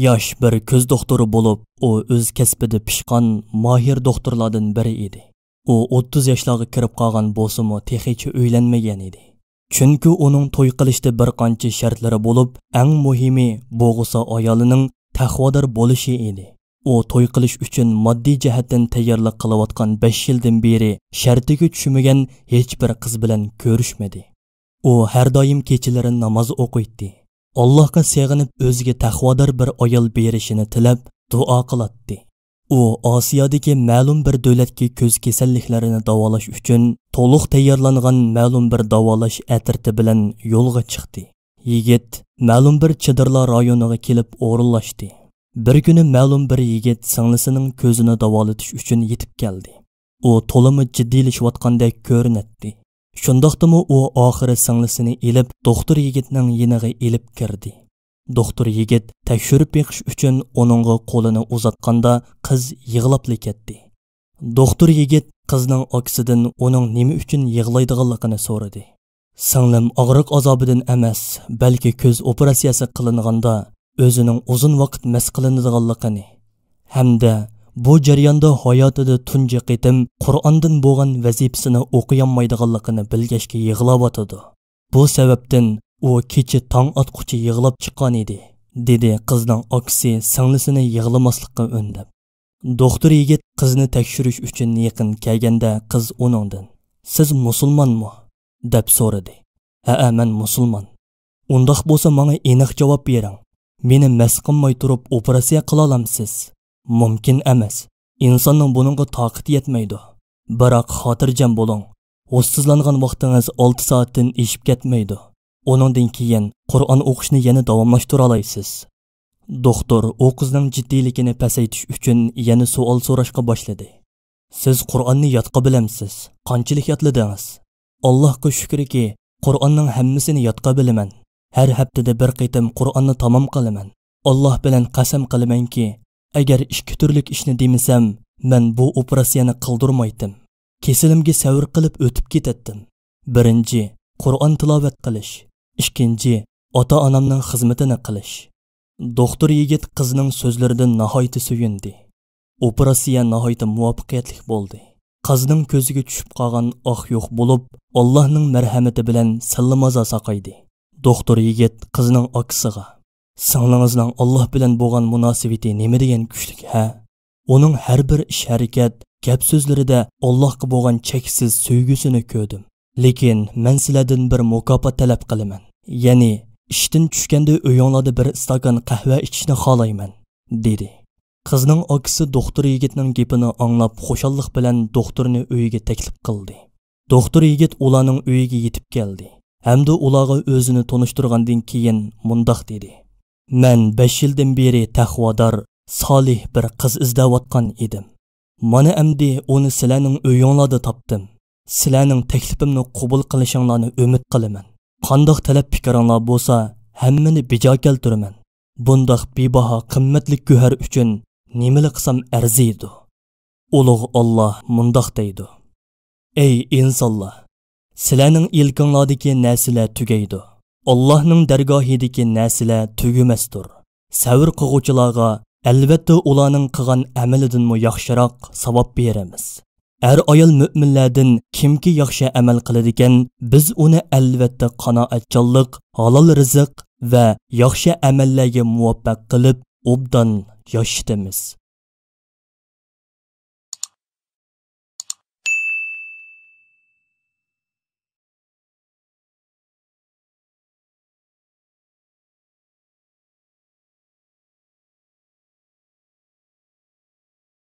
yosh bir ko'z doktori bo'lib u o'z kasbida pishqan mohir doktorlardan biri edi u o'ttiz yoshlarga kirib qolgan bo'lsimi texicha uylanmagan edi chunki uning to'y qilishda bir qancha shartlari bo'lib eng muhimi bo'g'isa ayolining taqvodor bo'lishi edi u to'y qilish uchun moddiy jihatdan tayyorlik qilayotgan besh yildan beri shartiga tushmagan hech bir qiz bilan ko'rishmadi u har doim kechalari namoz o'qiydi allohga seg'inib o'ziga taqvodor bir ayol berishini tilab duo qilatdi u osiyodagi ma'lum bir davlatga ko'z kasalliklarini davolash uchun to'liq tayyorlangan ma'lum bir davolash atirti bilan yo'lga chiqdi yigit ma'lum bir chidirlar rayoniga kelib o'rinlashdi bir kuni ma'lum bir yigit singlisining ko'zini davolatish uchun yetib keldi u to'limi jiddiylashayotgandek ko'rinatdi shundoqdimi u oxiri singlisini ilib doktor yigitning yinig'i ilib kirdi doktor yigit tekshirib beqish uchun uningga qo'lini uzatganda qiz yig'labli ketdi doktor yigit qizning oksidan uning nima uchun yig'laydiganligini so'radi singlim og'riq azobidan emas balki ko'z operatsiyasi qilinganda o'zining uzun vaqt mas qilinadiganligini hamda bu jarayonda hayotida tunji qitim qur'ondan bo'lgan vazifasini o'qiyolmaydiganligini bilgashga yig'layotidi bu sababdan u kecha tong otquchi yig'lab chiqqan edi dedi qizning oksi singlisini yig'lamaslikqa undab doktor yigit qizni tekshirish uchun yaqin kelganda qiz uningdan siz musulmonmi deb so'radi ha men musulmon undoq bo'lsa menga aniq javob bering meni mas qilmay turib operatsiya qila olamsiz mumkin emas insonning buningga toqati yetmaydi biroq xotirjam bo'ling g'ussizlangan vaqtingiz 6 soatdan eshib ketmaydi uningdan keyin qur'on o'qishni yana davomlashtira olasiz doktor u qizning jiddiyligini pasaytish uchun yana savol so'rashga boshladi siz qur'onni yodqa bilamsiz qanchalik yodladingiz allohga shukrki qur'onning hammasini yodqa bilaman har haftada bir qitim qur'onni tamom qilaman alloh bilan qasam qilamanki agar ikki turlik ishni demasam men bu operatsiyani qildirmaydim kesilimga savr qilib o'tib ketaddim birinchi qur'on tilovat qilish ikkinchi ota onamning xizmatini qilish doktor yigit qizning so'zlaridan nihoyatda suyundi operatsiya nihoyatda muvaffaqiyatli bo'ldi qizning ko'ziga tushib qolgan oq yo'q bo'lib allohning marhamati bilan sallimazo saqaydi doktor yigit qizning akisiga Сыңлыңызның Аллах белән булган мөнасибәте неме дигән күчлек, һә? Оның һәр бер эш хәрәкәт, гәп сүзләрендә Аллахка булган чексез сөйгүсене көрдем. Ләкин мен силәрдән бер мукафат таләп кылымын. Яни иштен төшкәндә өйөңләрдә бер стакан каһва ичишне халаймын, диде. Кызның акысы доктор егетнең гепене аңлап, хушаллык белән докторны өйгә тәклиф кылды. Доктор егет уларның өйгә йетип келди. Әмді оларға өзіні тоныштырғанден кейін мұндақ деді. Мен 5 yildan бери taqvodor, solih bir qiz izlayotgan edim. Mana endi uni sizlarning uyinglarda topdim. Sizlarning taklifimni qabul qilishinglarni umid qilaman. Qandoq talab fikringlar bo'lsa, hammani bijo keltiraman. Bundoq bebaho qimmatli go'har uchun nimani qilsam arziydi. Ulug' Alloh mundoq deydi. Эй insonlar, sizlarning ilkinglardagi narsalar tugaydi. Allohning dargohidagi narsalar tugumasdir. Savr qilguvchilarga albatta ularning qilgan amalidan mu yaxshiroq savob beramiz. Әр ayol мөминләрдән kimki яхшы әмәл кылды икән, без уны әлбәттә канаатчанлык, халал ризык ва яхшы әмәлләргә муваффак кылып, обдан яшитәбез.